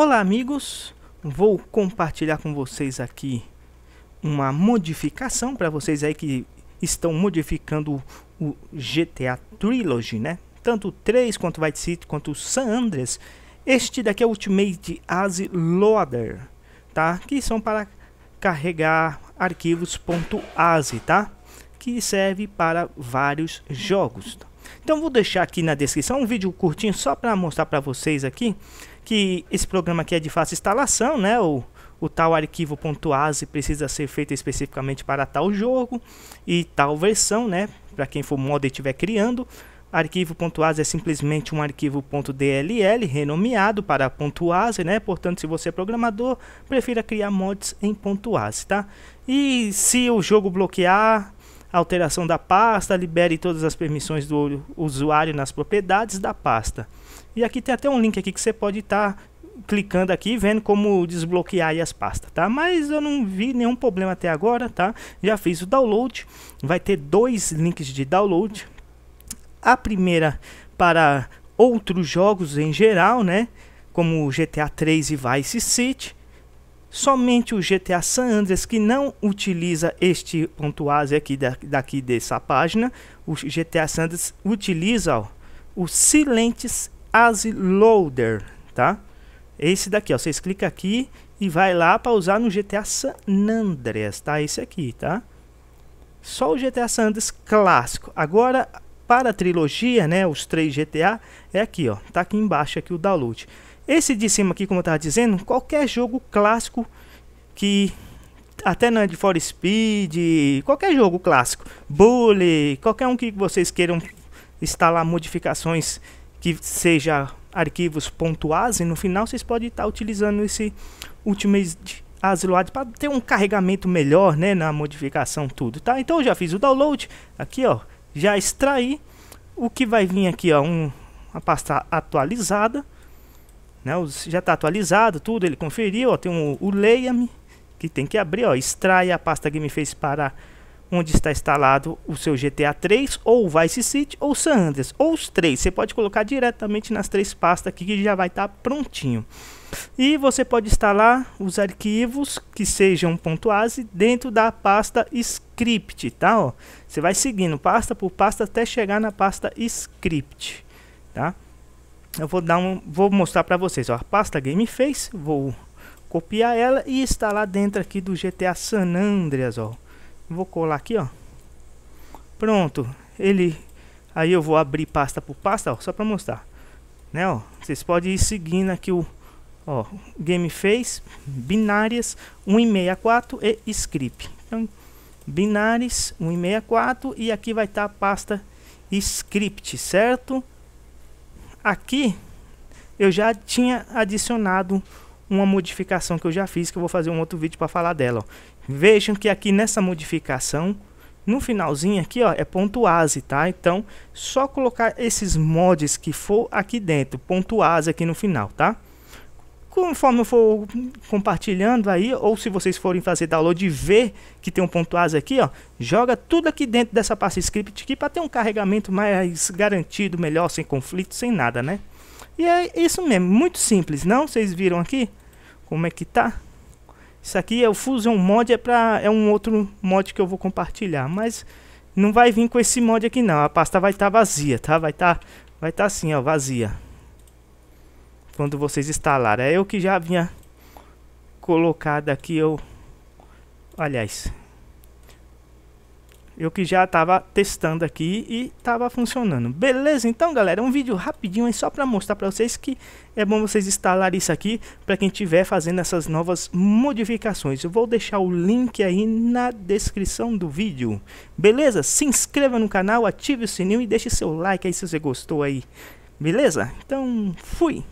Olá, amigos. Vou compartilhar com vocês aqui uma modificação para vocês aí que estão modificando o GTA Trilogy, né? Tanto o 3 quanto o Vice City quanto o San Andreas. Este daqui é o Ultimate Asi Loader, tá? Que são para carregar arquivos .asi, tá? Que serve para vários jogos. Tá? Então vou deixar aqui na descrição um vídeo curtinho só para mostrar para vocês aqui que esse programa aqui é de fácil instalação, né? O, o tal arquivo.asi precisa ser feito especificamente para tal jogo e tal versão, né? Para quem for mod e estiver criando. Arquivo.asi é simplesmente um arquivo.dll renomeado para .asi, né? Portanto, se você é programador, prefira criar mods em .asi, tá? E se o jogo bloquear, alteração da pasta, libere todas as permissões do usuário nas propriedades da pasta. E aqui tem até um link aqui que você pode estar tá clicando aqui vendo como desbloquear as pastas, tá? Mas eu não vi nenhum problema até agora, tá? Já fiz o download, vai ter dois links de download. A primeira para outros jogos em geral, né? Como GTA 3 e Vice City Somente o GTA San Andreas que não utiliza este ponto .az aqui da, daqui dessa página, o GTA San Andreas utiliza ó, o Silentes as Loader, tá? Esse daqui, ó, vocês clicam aqui e vai lá para usar no GTA San Andreas, tá? Esse aqui, tá? Só o GTA San Andreas clássico. Agora para a trilogia, né, os três GTA, é aqui, ó, tá aqui embaixo aqui o download. Esse de cima aqui, como eu estava dizendo, qualquer jogo clássico que até na de For Speed, qualquer jogo clássico, Bully, qualquer um que vocês queiram instalar modificações que seja arquivos .az, no final vocês podem estar tá utilizando esse Ultimate Asload para ter um carregamento melhor, né, na modificação tudo, tá? Então eu já fiz o download aqui, ó, já extraí o que vai vir aqui, ó, um, uma pasta atualizada né? Já está atualizado tudo, ele conferiu, ó, tem um, o Leia-me, que tem que abrir, ó, extrai a pasta GameFace para onde está instalado o seu GTA 3, ou Vice City, ou San Andreas, ou os três. Você pode colocar diretamente nas três pastas aqui que já vai estar tá prontinho. E você pode instalar os arquivos que sejam .asi dentro da pasta script, tá? Ó, você vai seguindo pasta por pasta até chegar na pasta script, tá? eu vou dar um, vou mostrar para vocês, ó, a pasta GameFace, vou copiar ela e instalar dentro aqui do GTA San Andreas, ó. Vou colar aqui, ó. Pronto, ele aí eu vou abrir pasta por pasta, ó, só para mostrar, né, ó. Vocês podem ir seguindo aqui o ó, GameFace, binárias 164 e script. Então, binárias 164 e aqui vai estar tá a pasta script, certo? aqui eu já tinha adicionado uma modificação que eu já fiz, que eu vou fazer um outro vídeo para falar dela. Ó. Vejam que aqui nessa modificação, no finalzinho aqui, ó, é ponto .ase, tá? Então, só colocar esses mods que for aqui dentro, ponto .ase aqui no final, tá? conforme eu for compartilhando aí, ou se vocês forem fazer download e ver que tem um ponto .as aqui, ó, joga tudo aqui dentro dessa pasta script aqui para ter um carregamento mais garantido, melhor, sem conflito, sem nada, né? E é isso mesmo, muito simples, não? Vocês viram aqui como é que tá? Isso aqui é o Fusion Mod, é, pra, é um outro mod que eu vou compartilhar, mas não vai vir com esse mod aqui não, a pasta vai estar tá vazia, tá? Vai estar tá, vai tá assim, ó, vazia quando vocês instalarem. É eu que já vinha colocado aqui, eu... Aliás, eu que já estava testando aqui e estava funcionando. Beleza? Então, galera, um vídeo rapidinho aí só para mostrar para vocês que é bom vocês instalar isso aqui para quem estiver fazendo essas novas modificações. Eu vou deixar o link aí na descrição do vídeo. Beleza? Se inscreva no canal, ative o sininho e deixe seu like aí se você gostou aí. Beleza? Então, fui!